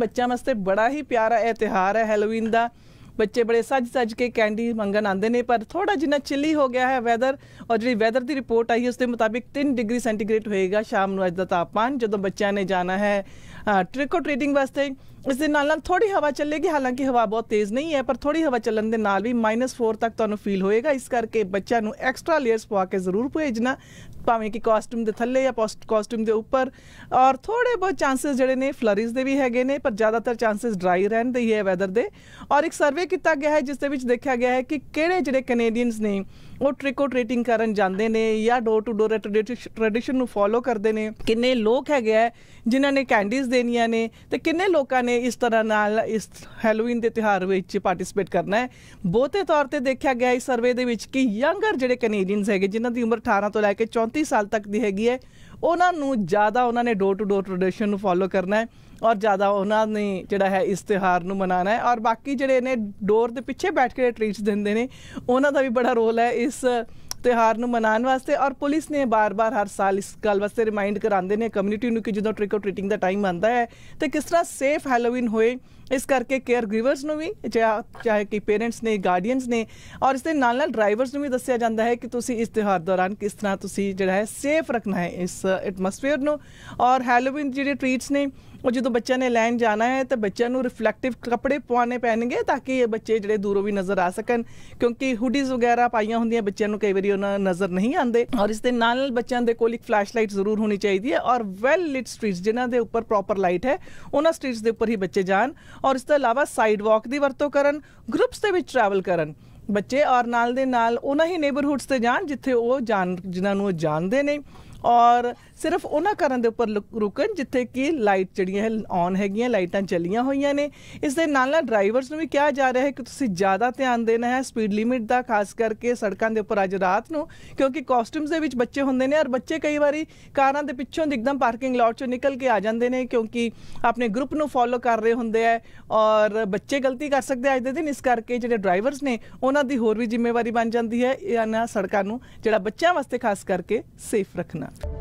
ਬੱਚਿਆਂ ਵਾਸਤੇ ਬੜਾ ਹੀ ਪਿਆਰਾ ਇਹ ਤਿਹਾਰ ਹੈ ਹੈਲੋਵੀਨ ਦਾ ਬੱਚੇ ਬੜੇ ਸੱਜ-ਸੱਜ ਕੇ ਕੈਂਡੀ ਮੰਗਣ ਆਉਂਦੇ ਨੇ ਪਰ ਥੋੜਾ ਜਿੰਨਾ ਚਿੱਲੀ ਹੋ ਗਿਆ ਹੈ ਵੈਦਰ ਔਰ ਜਿਹੜੀ ਵੈਦਰ ਦੀ ਰਿਪੋਰਟ ਆਈ ਹੈ ਉਸ ਦੇ ਮੁਤਾਬਿਕ 3 ਡਿਗਰੀ ਸੈਂਟੀਗ੍ਰੇਡ ਹੋਏਗਾ ਸ਼ਾਮ ਨੂੰ ਅੱਜ ਦਾ ਤਾਪਮਾਨ ਜਦੋਂ ਬੱਚਿਆਂ ਨੇ ਜਾਣਾ ਹੈ ਟ੍ਰਿਕ ਔਰ ਟ੍ਰੀਟਿੰਗ ਵਾਸਤੇ ਇਸ ਦੇ ਨਾਲ ਨਾਲ ਥੋੜੀ ਹਵਾ ਚੱਲੇਗੀ ਹਾਲਾਂਕਿ ਹਵਾ ਬਹੁਤ ਤੇਜ਼ ਨਹੀਂ ਹੈ ਪਰ ਥੋੜੀ ਹਵਾ ਚੱਲਣ ਦੇ ਨਾਲ ਵੀ -4 ਤੱਕ ਤੁਹਾਨੂੰ ਫੀਲ ਹੋਏਗਾ ਇਸ ਕਰਕੇ ਬੱਚਾ ਨੂੰ ਐਕਸਟਰਾ ਲੇਅਰਸ ਪਵਾ ਕੇ ਜ਼ਰੂਰ ਭੇਜਣਾ ਭਾਵੇਂ ਕਿ ਕਾਸਟਿਊਮ ਦੇ ਥੱਲੇ ਜਾਂ ਪੋਸਟ ਕਾਸਟਿਊਮ ਦੇ ਉੱਪਰ ਔਰ ਥੋੜੇ ਬਹੁਤ ਚਾਂਸਸ ਜਿਹੜੇ ਨੇ ਫਲਰੀਜ਼ ਦੇ ਵੀ ਹੈਗੇ ਨੇ ਪਰ ਜ਼ਿਆਦਾਤਰ ਚਾਂਸਸ ਡਰਾਈ ਰਹਿਣ ਦੇ ਹੀ ਹੈ ਵੈਦਰ ਦੇ ਔਰ ਇੱਕ ਸਰਵੇ ਕੀਤਾ ਗਿਆ ਹੈ ਜਿਸ ਦੇ ਵਿੱਚ ਦੇਖਿਆ ਗਿਆ ਹੈ ਕਿ ਕਿਹੜੇ ਜਿਹੜੇ ਕੈਨੇਡੀਅਨਸ ਨੇ ਉਹ ਟ੍ਰਿਕੋ ਟ੍ਰੀਟਿੰਗ ਕਰਨ ਜਾਂਦੇ ਨੇ ਜਾਂ ਡੋਰ ਟੂ ਡੋਰ ਟ੍ਰੈਡੀਸ਼ਨ ਨੂੰ ਫੋਲੋ ਕਰਦੇ ਨੇ ਕਿੰਨੇ ਲੋਕ ਹੈਗੇ ਆ ਜਿਨ੍ਹਾਂ ਨੇ ਕੈਂਡੀਜ਼ ਦੇਣੀਆਂ ਨੇ ਤੇ ਕਿੰਨੇ ਲੋਕਾਂ ਨੇ ਇਸ ਤਰ੍ਹਾਂ ਨਾਲ ਇਸ ਹੈਲੋਵੀਨ ਦੇ ਤਿਹਾਰ ਵਿੱਚ ਪਾਰਟਿਸਿਪੇਟ ਕਰਨਾ ਹੈ ਬਹੁਤੇ ਤੌਰ ਤੇ ਦੇਖਿਆ ਗਿਆ ਇਸ ਸਰਵੇ ਦੇ ਵਿੱਚ ਕਿ ਯੰਗਰ ਜਿਹੜੇ ਕੈਨੇਡੀਅਨਸ ਹੈਗੇ ਜਿਨ੍ਹਾਂ ਦੀ ਉਮਰ 18 ਤੋਂ ਲੈ ਕੇ 34 ਸਾਲ ਤੱਕ ਦੀ ਹੈਗੀ ਹੈ ਉਹਨਾਂ ਨੂੰ ਜ਼ਿਆਦਾ ਉਹਨਾਂ ਨੇ ਡੋਰ ਟੂ ਡੋਰ ਟ੍ਰੈਡੀਸ਼ਨ ਨੂੰ ਫੋਲੋ ਕਰਨਾ ਹੈ ਔਰ ਜ਼ਿਆਦਾ ਉਹਨਾਂ ਨੇ ਜਿਹੜਾ ਹੈ ਇਸ ਤਿਹਾਰ ਨੂੰ ਮਨਾਣਾ ਹੈ ਔਰ ਬਾਕੀ ਜਿਹੜੇ ਨੇ ਡੋਰ ਦੇ ਪਿੱਛੇ ਬੈਠ ਕੇ ਟ੍ਰੀਟਸ ਦਿੰਦੇ ਨੇ ਉਹਨਾਂ ਦਾ ਵੀ ਬੜਾ ਰੋਲ ਹੈ ਇਸ ਤਿਹਾਰ ਨੂੰ ਮਨਾਉਣ ਵਾਸਤੇ ਔਰ ਪੁਲਿਸ ਨੇ ਬਾਰ-ਬਾਰ ਹਰ ਸਾਲ ਇਸ ਗੱਲ ਵਾਸਤੇ ਰਿਮਾਈਂਡ ਕਰਾਉਂਦੇ ਨੇ ਕਮਿਊਨਿਟੀ ਨੂੰ ਕਿ ਜਦੋਂ ਟ੍ਰਿਕ ਔਰ ਟ੍ਰੀਟਿੰਗ ਦਾ ਟਾਈਮ ਆਂਦਾ ਹੈ ਤੇ ਕਿਸ ਤਰ੍ਹਾਂ ਸੇਫ ਹੈਲੋਵੀਨ ਹੋਏ ਇਸ ਕਰਕੇ ਕੇਅਰ ਗਿਵਰਸ ਨੂੰ ਵੀ ਚਾਹੇ ਕਿ ਪੇਰੈਂਟਸ ਨੇ ਗਾਰਡੀਅਨਸ ਨੇ ਔਰ ਇਸ ਦੇ ਨਾਲ ਨਾਲ ਡਰਾਈਵਰਸ ਨੂੰ ਵੀ ਦੱਸਿਆ ਜਾਂਦਾ ਹੈ ਕਿ ਤੁਸੀਂ ਇਸ ਤਿਹਾਰ ਦੌਰਾਨ ਕਿਸ ਤਰ੍ਹਾਂ ਤੁਸੀਂ ਜਿਹੜਾ ਹੈ ਸੇਫ ਰੱਖਣਾ ਹੈ ਇਸ ਐਟਮੋਸਫੇਅਰ ਨੂੰ ਔਰ ਹੈਲੋਵਿਨ ਜਿਹੜੇ ਟ੍ਰੀਟਸ ਨੇ ਉਹ ਜਦੋਂ ਬੱਚਿਆਂ ਨੇ ਲੈਣ ਜਾਣਾ ਹੈ ਤਾਂ ਬੱਚਿਆਂ ਨੂੰ ਰਿਫਲੈਕਟਿਵ ਕੱਪੜੇ ਪਵਾਉਣੇ ਪੈਣਗੇ ਤਾਂ ਕਿ ਇਹ ਬੱਚੇ ਜਿਹੜੇ ਦੂਰੋਂ ਵੀ ਨਜ਼ਰ ਆ ਸਕਣ ਕਿਉਂਕਿ ਹੁਡੀਜ਼ ਵਗੈਰਾ ਪਾਈਆਂ ਹੁੰਦੀਆਂ ਬੱਚਿਆਂ ਨੂੰ ਕਈ ਵਾਰੀ ਉਹਨਾਂ ਨਜ਼ਰ ਨਹੀਂ ਆਉਂਦੇ ਔਰ ਇਸ ਦੇ ਨਾਲ ਬੱਚਿਆਂ ਦੇ ਕੋਲ ਇੱਕ ਫਲੈਸ਼ ਲਾਈਟ ਜ਼ਰੂਰ ਹੋਣੀ ਚਾਹੀਦੀ ਹੈ ਔਰ ਵੈਲ ਲਿਟ ਸਟਰੀਟਸ ਜਿਨ੍ਹਾਂ ਦੇ ਉੱਪਰ ਪ੍ਰੋਪਰ ਲਾਈਟ ਹੈ ਉਹਨਾਂ ਸਟਰੀਟਸ ਦੇ ਉੱਪਰ ਹੀ ਬੱਚੇ ਜਾਣ ਔਰ ਇਸ ਤੋਂ ਇਲਾਵਾ ਸਾਈਡ ਵਾਕ ਦੀ ਵਰਤੋਂ ਕਰਨ ਗਰੁੱਪਸ ਦੇ ਵਿੱਚ ਟਰੈਵਲ ਕਰਨ ਬੱਚੇ ਔਰ ਨਾਲ ਦੇ ਨਾਲ ਉਹਨਾਂ ਹੀ ਨੇਬਰਹੂਡਸ ਤੇ ਜਾਣ ਜਿੱਥੇ ਉਹ ਜਾਣ ਜਿਨ੍ਹਾਂ ਨੂੰ ਉਹ ਜਾਣਦੇ ਨੇ ਔਰ ਸਿਰਫ ਉਹਨਾਂ ਘਰਾਂ ਦੇ ਉੱਪਰ ਰੁਕਣ ਜਿੱਥੇ ਕਿ ਲਾਈਟ ਜਿਹੜੀਆਂ ਹੈ ਔਨ ਹੈਗੀਆਂ ਲਾਈਟਾਂ ਚੱਲੀਆਂ ਹੋਈਆਂ ਨੇ ਇਸ ਦੇ ਨਾਲ ਨਾਲ ਡਰਾਈਵਰਸ ਨੂੰ ਵੀ ਕਿਹਾ ਜਾ ਰਿਹਾ ਹੈ ਕਿ ਤੁਸੀਂ ਜ਼ਿਆਦਾ ਧਿਆਨ ਦੇਣਾ ਹੈ ਸਪੀਡ ਲਿਮਿਟ ਦਾ ਖਾਸ ਕਰਕੇ ਸੜਕਾਂ ਦੇ ਉੱਪਰ ਅੱਜ ਰਾਤ ਨੂੰ ਕਿਉਂਕਿ ਕਾਸਟਿਊਮਸ ਦੇ ਵਿੱਚ ਬੱਚੇ ਹੁੰਦੇ ਨੇ ਔਰ ਬੱਚੇ ਕਈ ਵਾਰੀ ਕਾਰਾਂ ਦੇ ਪਿੱਛੋਂ ਇੱਕਦਮ ਪਾਰਕਿੰਗ ਲਾਟ ਚੋਂ ਨਿਕਲ ਕੇ ਆ ਜਾਂਦੇ ਨੇ ਕਿਉਂਕਿ ਆਪਣੇ ਗਰੁੱਪ ਨੂੰ ਫੋਲੋ ਕਰ ਰਹੇ ਹੁੰਦੇ ਆ ਔਰ ਬੱਚੇ ਗਲਤੀ ਕਰ ਸਕਦੇ ਅੱਜ ਦੇ ਦਿਨ ਇਸ ਕਰਕੇ ਜਿਹੜੇ ਡਰਾਈਵਰਸ ਨੇ ਉਹਨਾਂ ਦੀ ਹੋਰ ਵੀ ਜ਼ਿੰਮੇਵਾਰੀ ਬਣ ਜਾਂਦੀ ਹੈ ਇਹਨਾਂ ਸੜਕਾਂ ਨੂੰ ਜਿਹੜਾ ਬੱਚਿਆਂ ਵਾਸਤੇ ਖਾਸ ਕਰਕੇ ਸੇਫ ਰੱਖਣਾ время.